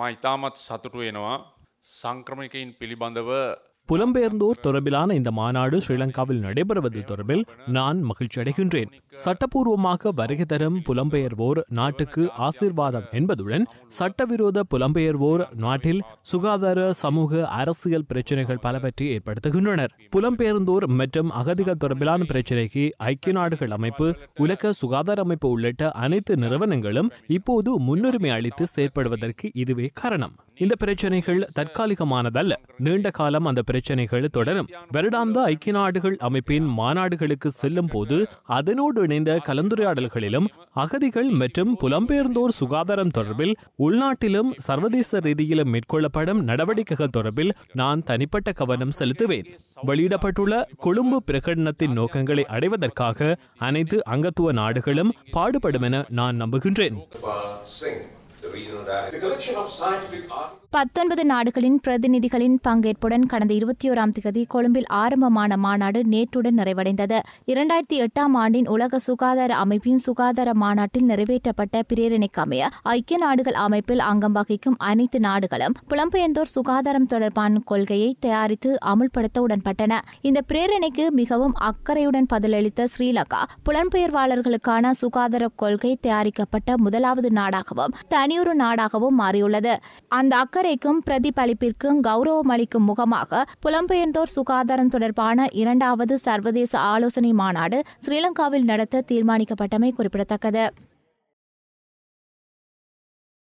මා ඉතාමත් සතුටු වෙනවා සංක්‍රමණිකයින් පිළිබඳව புலம்பெயர்ந்தோர் தொடர்பிலான இந்த மாநாடு ஸ்ரீலங்காவில் நடைபெறுவது தொடர்பில் நான் மகிழ்ச்சி அடைகின்றேன் சட்டப்பூர்வமாக வருகை தரும் புலம்பெயர்வோர் நாட்டுக்கு ஆசீர்வாதம் என்பதுடன் சட்டவிரோத புலம்பெயர்வோர் நாட்டில் சுகாதார சமூக அரசியல் பிரச்சினைகள் பலவற்றை ஏற்படுத்துகின்றனர் புலம்பெயர்ந்தோர் மற்றும் அகதிகள் தொடர்பிலான பிரச்சினைக்கு ஐக்கிய நாடுகள் அமைப்பு உலக சுகாதார அமைப்பு உள்ளிட்ட அனைத்து நிறுவனங்களும் இப்போது முன்னுரிமை அளித்து செயற்படுவதற்கு இதுவே காரணம் இந்த பிரச்சனைகள் தற்காலிகமானதல்ல நீண்ட காலம் அந்த பிரச்சனைகள் தொடரும் வருடாந்த ஐக்கிய நாடுகள் அமைப்பின் மாநாடுகளுக்கு செல்லும் போது அதனோடு இணைந்த கலந்துரையாடல்களிலும் அகதிகள் மற்றும் புலம்பெயர்ந்தோர் சுகாதாரம் தொடர்பில் உள்நாட்டிலும் சர்வதேச ரீதியிலும் மேற்கொள்ளப்படும் நடவடிக்கைகள் தொடர்பில் நான் தனிப்பட்ட கவனம் செலுத்துவேன் வெளியிடப்பட்டுள்ள கொழும்பு பிரகடனத்தின் நோக்கங்களை அடைவதற்காக அனைத்து அங்கத்துவ நாடுகளும் பாடுபடும் என நான் நம்புகின்றேன் பத்தொன்பது நாடுகளின் பிரதிநிதிகளின் பங்கேற்புடன் கடந்த இருபத்தி ஓராம் தேதி கொழும்பில் ஆரம்பமான மாநாடு நேற்றுடன் நிறைவடைந்தது இரண்டாயிரத்தி எட்டாம் ஆண்டின் உலக சுகாதார அமைப்பின் சுகாதார மாநாட்டில் நிறைவேற்றப்பட்ட பிரேரணைக்கு அமைய ஐக்கிய நாடுகள் அமைப்பில் அங்கம் வகிக்கும் அனைத்து நாடுகளும் புலம்பெயர்ந்தோர் சுகாதாரம் தொடர்பான கொள்கையை தயாரித்து அமுல்படுத்த உடன்பட்டன இந்த பிரேரணைக்கு மிகவும் அக்கறையுடன் பதிலளித்த ஸ்ரீலங்கா புலம்பெயர்வாளர்களுக்கான சுகாதார கொள்கை தயாரிக்கப்பட்ட முதலாவது நாடாகவும் தனியொரு நாடு நாடாகவும் மாறியுள்ளது அந்த அக்கறைக்கும் பிரதிபலிப்பிற்கும் கௌரவம் அளிக்கும் முகமாக புலம்பெயர்ந்தோர் சுகாதாரம் தொடர்பான இரண்டாவது சர்வதேச ஆலோசனை மாநாடு ஸ்ரீலங்காவில் நடத்த தீர்மானிக்கப்பட்டமை குறிப்பிடத்தக்கது